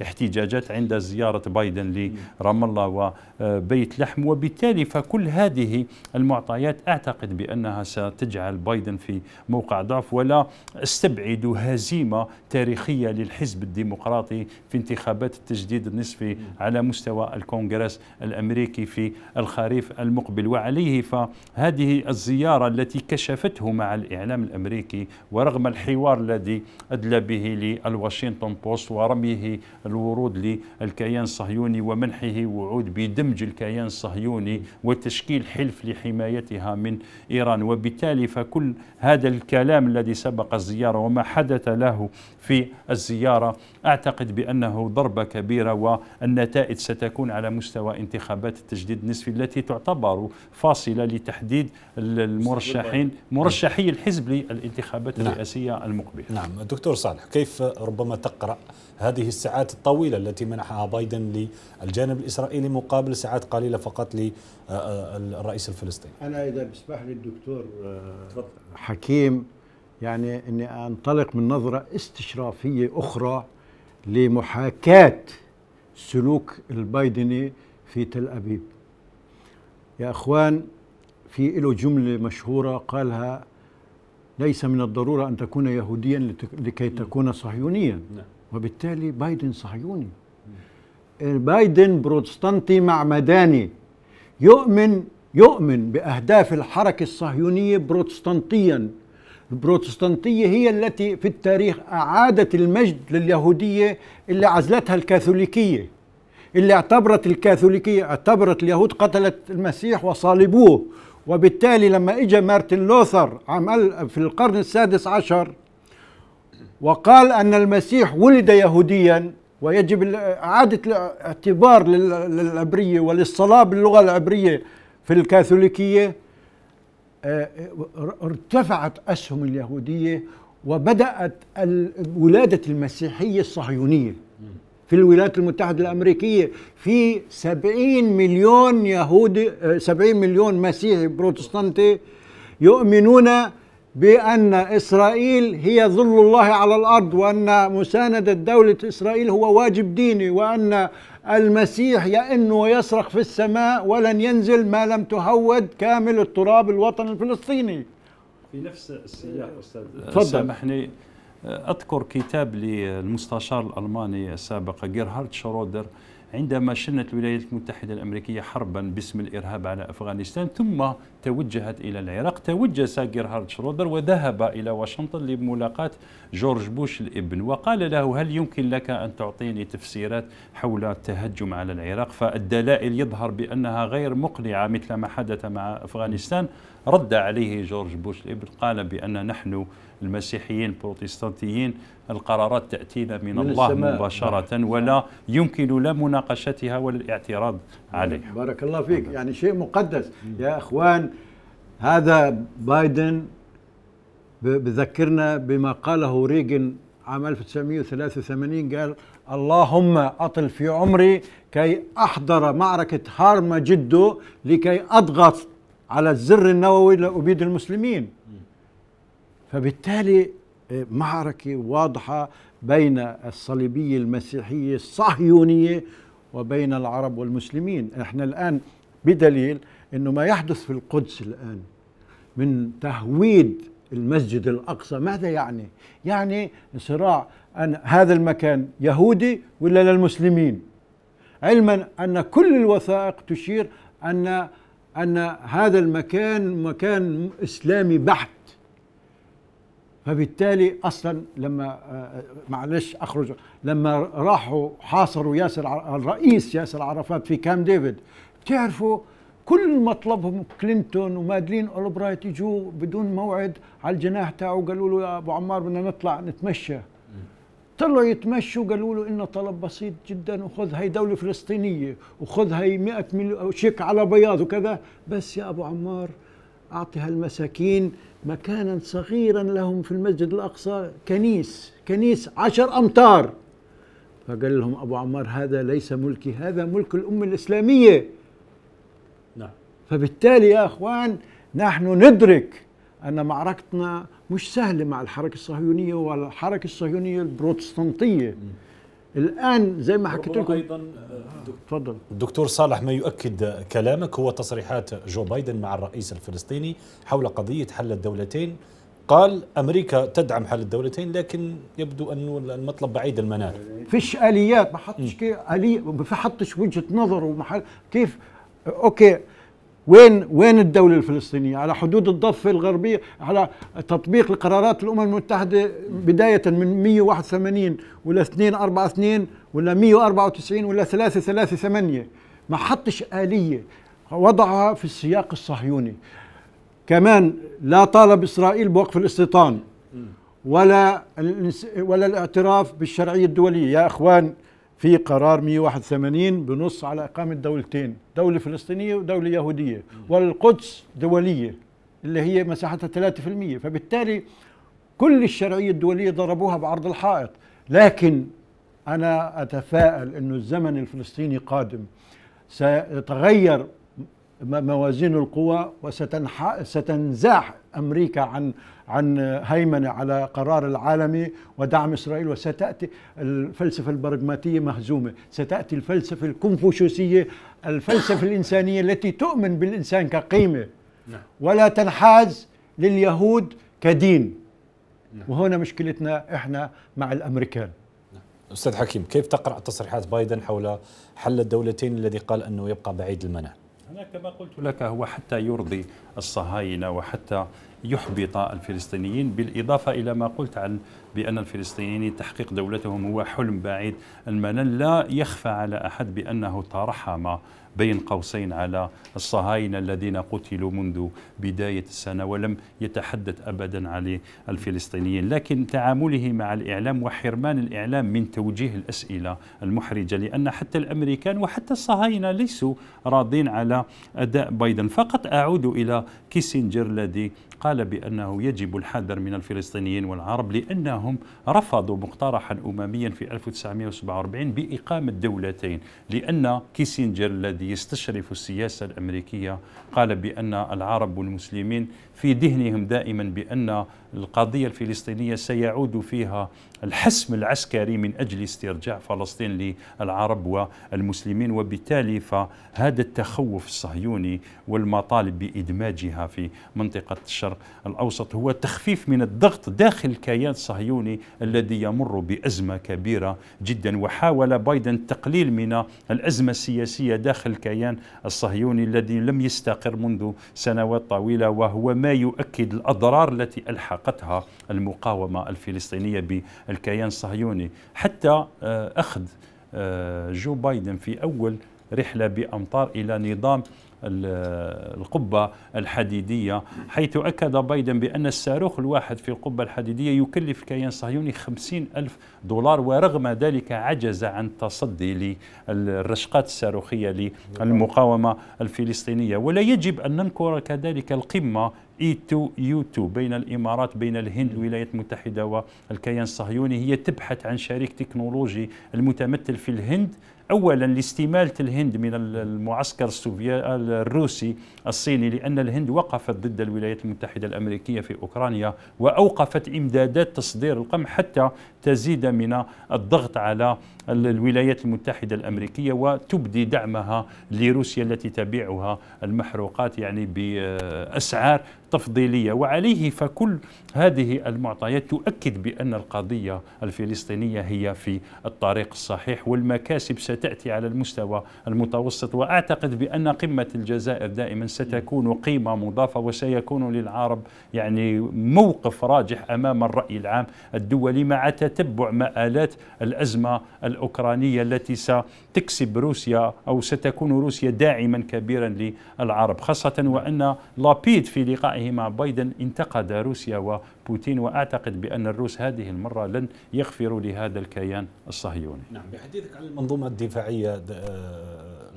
باحتجاجات عند زيارة بايدن لرام الله وبيت لحم وبالتالي فكل هذه المعطيات أعتقد بأنها ستجعل بايدن في موقع ضعف ولا استبعد هزيمة تاريخية للحزب الديمقراطي في انتخابات التجديد التسديد النصفي على مستوى الكونغرس الأمريكي في الخريف المقبل وعليه فهذه الزيارة التي كشفته مع الإعلام الأمريكي ورغم الحوار الذي أدلى به للواشنطن بوست ورميه الورود للكيان الصهيوني ومنحه وعود بدمج الكيان الصهيوني وتشكيل حلف لحمايتها من إيران وبالتالي فكل هذا الكلام الذي سبق الزيارة وما حدث له في الزيارة أعتقد بأنه ضربة كبيرة المبادرة والنتائج ستكون على مستوى انتخابات التجديد النصفي التي تعتبر فاصلة لتحديد المرشحين نعم. مرشحي الحزب للانتخابات نعم. الرئاسية المقبلة نعم دكتور صالح كيف ربما تقرأ هذه الساعات الطويلة التي منحها بايدن للجانب الإسرائيلي مقابل ساعات قليلة فقط للرئيس آه، آه، الفلسطيني أنا إذا بسمح لي الدكتور آه، حكيم يعني أني أنطلق من نظرة استشرافية أخرى لمحاكاة السلوك البايدني في تل أبيب يا أخوان في له جملة مشهورة قالها ليس من الضرورة أن تكون يهوديا لكي تكون صهيونيا نعم. وبالتالي بايدن صهيوني بايدن بروتستانتي مع مداني يؤمن يؤمن بأهداف الحركة الصهيونية بروتستانتيا البروتستانتية هي التي في التاريخ أعادت المجد لليهودية اللي عزلتها الكاثوليكية اللي اعتبرت الكاثوليكية اعتبرت اليهود قتلت المسيح وصالبوه وبالتالي لما اجى مارتن لوثر عمل في القرن السادس عشر وقال ان المسيح ولد يهوديا ويجب اعاده الاعتبار للعبريه وللصلاه باللغه العبريه في الكاثوليكيه آه، آه، ارتفعت أسهم اليهودية وبدأت ولادة المسيحية الصهيونية في الولايات المتحدة الأمريكية في 70 مليون يهودي 70 آه، مليون مسيحي بروتستانتي يؤمنون بأن إسرائيل هي ظل الله على الأرض وأن مساندة دولة إسرائيل هو واجب ديني وأن المسيح يا انه يصرخ في السماء ولن ينزل ما لم تهود كامل التراب الوطن الفلسطيني في نفس السياق استاذ تفضل سامحني اذكر كتاب للمستشار الالماني السابق جيرهارد شرودر عندما شنت الولايات المتحدة الأمريكية حربا باسم الإرهاب على أفغانستان ثم توجهت إلى العراق توجس جيرهارد شرودر وذهب إلى واشنطن لملاقاة جورج بوش الابن وقال له هل يمكن لك أن تعطيني تفسيرات حول التهجم على العراق فالدلائل يظهر بأنها غير مقنعة مثل ما حدث مع أفغانستان رد عليه جورج بوش الابن قال بأن نحن المسيحيين البروتستانتيين القرارات تأتينا من, من الله مباشرة ولا يمكن لا مناقشتها ولا الاعتراض عليها بارك الله فيك يعني شيء مقدس يا أخوان هذا بايدن بذكرنا بما قاله ريغن عام 1983 قال اللهم أطل في عمري كي أحضر معركة هارما جدو لكي أضغط على الزر النووي لأبيد المسلمين فبالتالي آه، معركة واضحة بين الصليبية المسيحية الصهيونية وبين العرب والمسلمين احنا الآن بدليل أنه ما يحدث في القدس الآن من تهويد المسجد الأقصى ماذا يعني؟ يعني صراع أن هذا المكان يهودي ولا للمسلمين علما أن كل الوثائق تشير أن أن هذا المكان مكان إسلامي بحت فبالتالي اصلا لما آه، آه، معلش اخرج لما راحوا حاصروا ياسر الرئيس ياسر عرفات في كام ديفيد بتعرفوا كل مطلبهم كلينتون ومادلين اولبرايت يجوا بدون موعد على الجناح تاعه قالوا له يا ابو عمار بدنا نطلع نتمشى طلعوا يتمشوا قالوا له انه طلب بسيط جدا وخذ هاي دولة فلسطينية وخذ هاي 100 مليون شيك على بياض وكذا بس يا أبو عمار أعطي هالمساكين مكانا صغيرا لهم في المسجد الأقصى كنيس كنيس عشر أمتار فقال لهم أبو عمار هذا ليس ملكي هذا ملك الأمة الإسلامية نعم فبالتالي يا أخوان نحن ندرك أن معركتنا مش سهلة مع الحركة الصهيونية والحركة الصهيونية البروتستانتية الان زي ما حكيت لكم ايضا آه، تفضل الدكتور صالح ما يؤكد كلامك هو تصريحات جو بايدن مع الرئيس الفلسطيني حول قضيه حل الدولتين قال امريكا تدعم حل الدولتين لكن يبدو انه المطلب بعيد المنال فيش اليات ما حطش كي الي ما حطش وجهه نظر وما كيف اوكي وين وين الدولة الفلسطينية على حدود الضفة الغربية على تطبيق القرارات الأمم المتحدة بداية من 181 ولا 242 ولا 194 ولا 338 ما حطش آلية وضعها في السياق الصهيوني كمان لا طالب إسرائيل بوقف الاستيطان ولا ولا الاعتراف بالشرعية الدولية يا إخوان في قرار 181 بنص على إقامة دولتين دولة فلسطينية ودولة يهودية والقدس دولية اللي هي مساحتها 3% فبالتالي كل الشرعية الدولية ضربوها بعرض الحائط لكن أنا أتفائل انه الزمن الفلسطيني قادم سيتغير موازين القوى وستنزاح امريكا عن عن هيمنه على قرار العالمي ودعم اسرائيل وستاتي الفلسفه البرغماتيه مهزومه، ستاتي الفلسفه الكونفوشيوسيه، الفلسفه الانسانيه التي تؤمن بالانسان كقيمه نعم. ولا تنحاز لليهود كدين. نعم. وهنا مشكلتنا احنا مع الامريكان. نعم. استاذ حكيم كيف تقرا تصريحات بايدن حول حل الدولتين الذي قال انه يبقى بعيد المنال؟ هنا كما قلت لك هو حتى يرضي الصهاينة وحتى يحبط الفلسطينيين بالإضافة إلى ما قلت عن بأن الفلسطينيين تحقيق دولتهم هو حلم بعيد المنال لا يخفى على أحد بأنه ترحم بين قوسين على الصهاينة الذين قتلوا منذ بداية السنة ولم يتحدث أبدا على الفلسطينيين لكن تعامله مع الإعلام وحرمان الإعلام من توجيه الأسئلة المحرجة لأن حتى الأمريكان وحتى الصهاينة ليسوا راضين على أداء بايدن فقط أعود إلى كيسنجر الذي قال بأنه يجب الحذر من الفلسطينيين والعرب لأنهم رفضوا مقترحا أمميا في 1947 بإقامة دولتين لأن كيسينجر الذي يستشرف السياسة الأمريكية قال بأن العرب والمسلمين في ذهنهم دائما بأن القضية الفلسطينية سيعود فيها الحسم العسكري من أجل استرجاع فلسطين للعرب والمسلمين وبالتالي فهذا التخوف الصهيوني والمطالب بإدماجها في منطقة الشرق الأوسط هو تخفيف من الضغط داخل الكيان الصهيوني الذي يمر بأزمة كبيرة جدا وحاول بايدن التقليل من الأزمة السياسية داخل الكيان الصهيوني الذي لم يستقر منذ سنوات طويلة وهو ما يؤكد الأضرار التي ألحقتها المقاومة الفلسطينية بالكيان الصهيوني حتى آه، أخذ آه، جو بايدن في أول رحلة بأمطار إلى نظام القبة الحديدية حيث أكد بايدن بأن الصاروخ الواحد في القبة الحديدية يكلف الكيان الصهيوني 50 ألف دولار ورغم ذلك عجز عن التصدي للرشقات الصاروخية للمقاومة الفلسطينية ولا يجب أن ننكر كذلك القمة اي 2 يو 2 بين الإمارات بين الهند الولايات المتحدة والكيان الصهيوني هي تبحث عن شريك تكنولوجي المتمثل في الهند اولا لاستماله الهند من المعسكر السوفيتي الروسي الصيني لان الهند وقفت ضد الولايات المتحده الامريكيه في اوكرانيا واوقفت امدادات تصدير القمح حتى تزيد من الضغط على الولايات المتحدة الأمريكية وتبدي دعمها لروسيا التي تبيعها المحروقات يعني بأسعار تفضيلية وعليه فكل هذه المعطيات تؤكد بأن القضية الفلسطينية هي في الطريق الصحيح والمكاسب ستأتي على المستوى المتوسط وأعتقد بأن قمة الجزائر دائما ستكون قيمة مضافة وسيكون للعرب يعني موقف راجح أمام الرأي العام الدولي مع تتبع مآلات الأزمة الأوكرانية التي ستكسب روسيا أو ستكون روسيا داعما كبيرا للعرب خاصة وأن لابيد في لقائه مع بايدن انتقد روسيا وبوتين وأعتقد بأن الروس هذه المرة لن يغفروا لهذا الكيان الصهيوني نعم بحديثك عن المنظومة الدفاعية آه،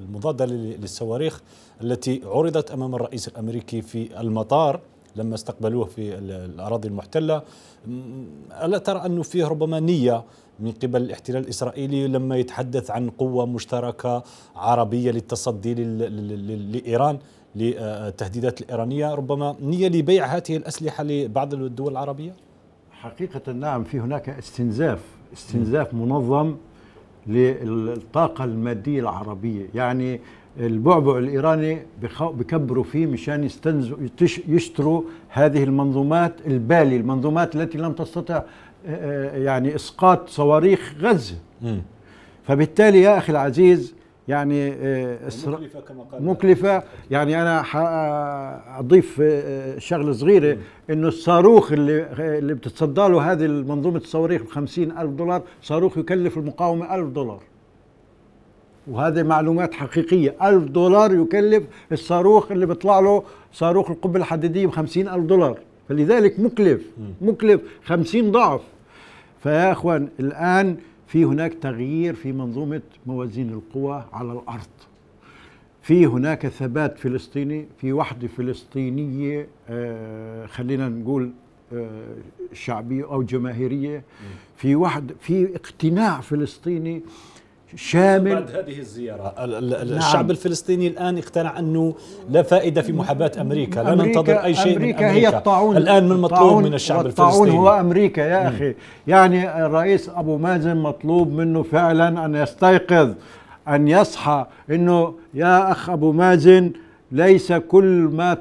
المضادة للصواريخ التي عرضت أمام الرئيس الأمريكي في المطار لما استقبلوه في الأراضي المحتلة ألا ترى أنه فيه ربما نية من قبل الاحتلال الإسرائيلي لما يتحدث عن قوة مشتركة عربية للتصدي لإيران للتهديدات الإيرانية ربما نية لبيع هذه الأسلحة لبعض الدول العربية؟ حقيقة نعم في هناك استنزاف استنزاف منظم للطاقة المادية العربية يعني البعبع الايراني بكبروا فيه مشان يستنزوا يشتروا هذه المنظومات البالي المنظومات التي لم تستطع آه، آه، يعني اسقاط صواريخ غزه فبالتالي يا اخي العزيز يعني آه، مكلفة كما قال مكلفة يعني أنا أضيف شغلة صغيرة إنه الصاروخ اللي اللي بتتصدى له هذه المنظومه الصواريخ ب 50 ألف دولار صاروخ يكلف المقاومة ألف دولار وهذه معلومات حقيقية ألف دولار يكلف الصاروخ اللي بيطلع له صاروخ القبة الحديدية بخمسين ألف دولار فلذلك مكلف مكلف خمسين ضعف فيا أخوان الآن في هناك تغيير في منظومة موازين القوى على الأرض في هناك ثبات فلسطيني في وحدة فلسطينية آه، خلينا نقول آه، شعبية أو جماهيرية في وحد في اقتناع فلسطيني شامل بعد هذه الزيارة نعم. الشعب نعم. الفلسطيني الآن اقتنع أنه لا فائدة في محاباة أمريكا, أمريكا لا ننتظر أي شيء أمريكا, من أمريكا هي الطاعون الآن من مطلوب من الشعب الفلسطيني الطاعون هو أمريكا يا م. أخي يعني الرئيس أبو مازن مطلوب منه فعلا أن يستيقظ أن يصحى أنه يا أخ أبو مازن ليس كل ما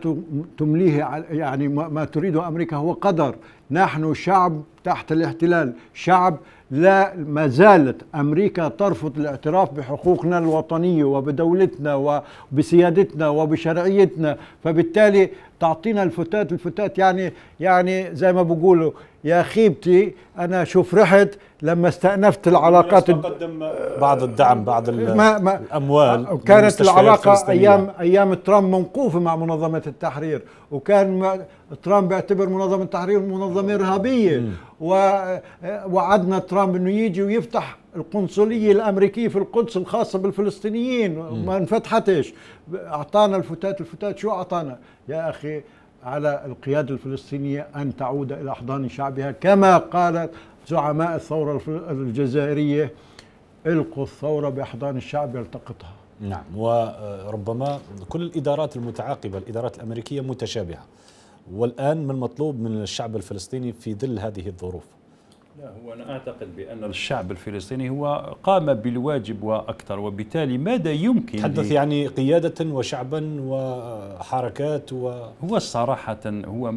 تمليه يعني ما تريده امريكا هو قدر نحن شعب تحت الاحتلال شعب لا ما زالت أمريكا ترفض الاعتراف بحقوقنا الوطنية وبدولتنا وبسيادتنا وبشرعيتنا فبالتالي تعطينا الفتات الفتات يعني يعني زي ما بقولوا يا خيبتي انا شوف رحت لما استأنفت العلاقات تقدم بعض الدعم بعض ما ما الاموال آه، كانت العلاقه ايام ايام ترامب موقوفه مع منظمه التحرير وكان ترامب بيعتبر منظمه التحرير منظمه ارهابيه ووعدنا آه، ترامب انه يجي ويفتح القنصلية الأمريكية في القدس الخاصة بالفلسطينيين ما انفتحتش أعطانا الفتات الفتات شو أعطانا يا أخي على القيادة الفلسطينية أن تعود إلى أحضان شعبها كما قالت زعماء الثورة الجزائرية القوا الثورة بأحضان الشعب يلتقطها نعم وربما كل الإدارات المتعاقبة الإدارات الأمريكية متشابهة والآن ما المطلوب من الشعب الفلسطيني في ظل هذه الظروف لا هو أنا أعتقد بأن الشعب الفلسطيني هو قام بالواجب وأكثر وبالتالي ماذا يمكن تحدث يعني قيادة وشعبا وحركات و هو صراحة هو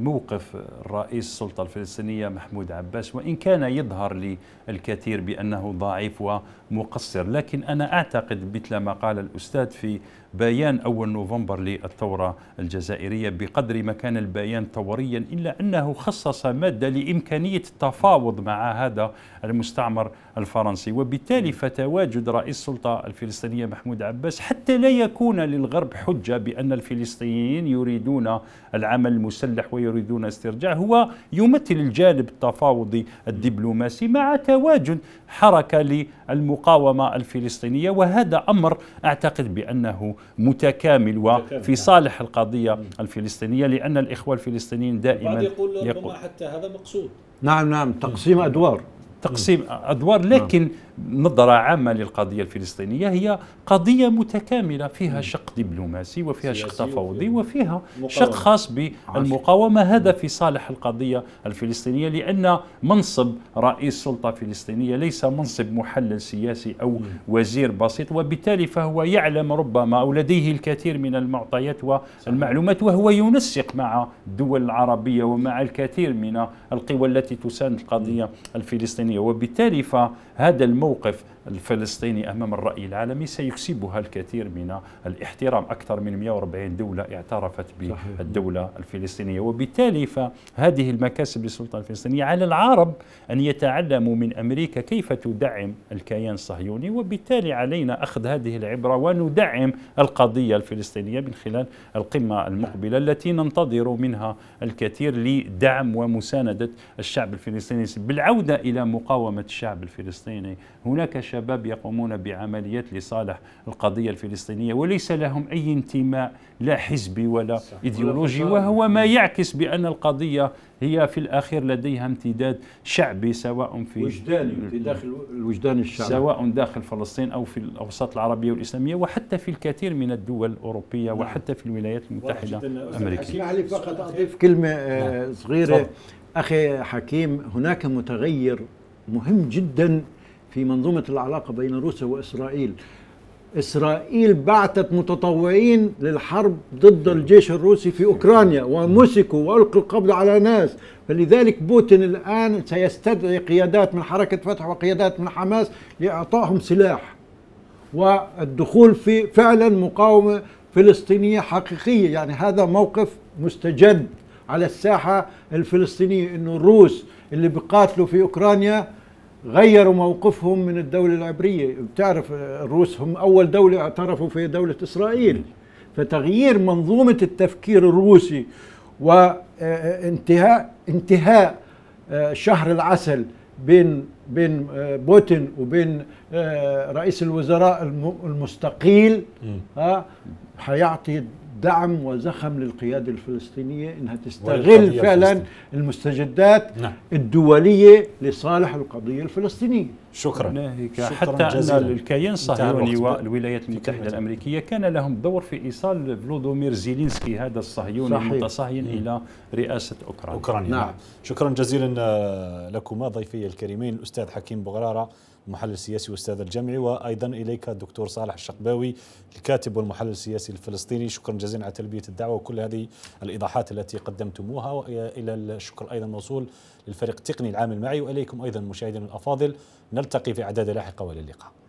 موقف الرئيس السلطة الفلسطينية محمود عباس وإن كان يظهر للكثير بأنه ضعيف ومقصر لكن أنا أعتقد مثل ما قال الأستاذ في بيان أول نوفمبر للثورة الجزائرية بقدر ما كان البيان ثوريا إلا أنه خصص مادة لإمكانية التفاوض مع هذا المستعمر الفرنسي وبالتالي فتواجد رئيس السلطة الفلسطينية محمود عباس حتى لا يكون للغرب حجة بأن الفلسطينيين يريدون العمل المسلح ويريدون استرجاع هو يمثل الجانب التفاوضي الدبلوماسي مع تواجد حركة للمقاومة الفلسطينية وهذا أمر أعتقد بأنه متكامل وفي صالح القضية الفلسطينية لأن الإخوة الفلسطينيين دائما يقول, يقول حتى هذا مقصود نعم نعم تقسيم أدوار تقسيم ادوار نعم. لكن نظرة عامة للقضية الفلسطينية هي قضية متكاملة فيها شق دبلوماسي وفيها شق تفاوضي وفيها شق خاص بالمقاومة هذا في صالح القضية الفلسطينية لأن منصب رئيس سلطة فلسطينية ليس منصب محلل سياسي أو وزير بسيط وبالتالي فهو يعلم ربما أو لديه الكثير من المعطيات والمعلومات وهو ينسق مع الدول العربية ومع الكثير من القوى التي تساند القضية الفلسطينية وبالتالي فهذا الم الموقف الفلسطيني أمام الرأي العالمي سيكسبها الكثير من الاحترام أكثر من 140 دولة اعترفت بالدولة الفلسطينية وبالتالي فهذه المكاسب للسلطة الفلسطينية على العرب أن يتعلموا من أمريكا كيف تدعم الكيان الصهيوني وبالتالي علينا أخذ هذه العبرة وندعم القضية الفلسطينية من خلال القمة المقبلة التي ننتظر منها الكثير لدعم ومساندة الشعب الفلسطيني بالعودة إلى مقاومة الشعب الفلسطيني هناك شباب يقومون بعمليات لصالح القضية الفلسطينية وليس لهم أي انتماء لا حزبي ولا إيديولوجي وهو ما يعكس بأن القضية هي في الأخير لديها امتداد شعبي سواء في وجداني في داخل الوجدان الشعبي سواء داخل فلسطين أو في الأوساط العربية والإسلامية وحتى في الكثير من الدول الأوروبية نعم. وحتى في الولايات المتحدة الأمريكية لي فقط أضيف كلمة آه، نعم. صغيرة أخي حكيم هناك متغير مهم جدا في منظومة العلاقة بين روسيا وإسرائيل إسرائيل بعثت متطوعين للحرب ضد الجيش الروسي في أوكرانيا ومسكوا وألقوا القبض على ناس فلذلك بوتين الآن سيستدعي قيادات من حركة فتح وقيادات من حماس لإعطائهم سلاح والدخول في فعلا مقاومة فلسطينية حقيقية يعني هذا موقف مستجد على الساحة الفلسطينية أنه الروس اللي بقاتلوا في أوكرانيا غيروا موقفهم من الدولة العبرية بتعرف الروس هم أول دولة اعترفوا في دولة إسرائيل فتغيير منظومة التفكير الروسي وانتهاء آه، انتهاء آه، شهر العسل بين بين آه، بوتين وبين رئيس الوزراء المستقيل ها حيعطي دعم وزخم للقيادة الفلسطينية إنها تستغل فعلا المستجدات نعم. الدولية لصالح القضية الفلسطينية شكرا, شكرا حتى جزيلا. أن الكيان الصهيوني والولايات المتحدة الأمريكية كان لهم دور في إيصال فلودومير زيلينسكي هذا الصهيوني المتصهين إلى رئاسة أوكرانيا, أوكرانيا. نعم. شكرا جزيلا لكما ضيفي الكريمين الأستاذ حكيم بغرارة المحلل السياسي والاستاذ الجامعي وايضا اليك الدكتور صالح الشقباوي الكاتب والمحلل السياسي الفلسطيني شكرا جزيلا على تلبيه الدعوه وكل هذه الايضاحات التي قدمتموها والى الشكر ايضا موصول للفريق التقني العامل معي واليكم ايضا مشاهدينا الافاضل نلتقي في اعداد لاحقه والى اللقاء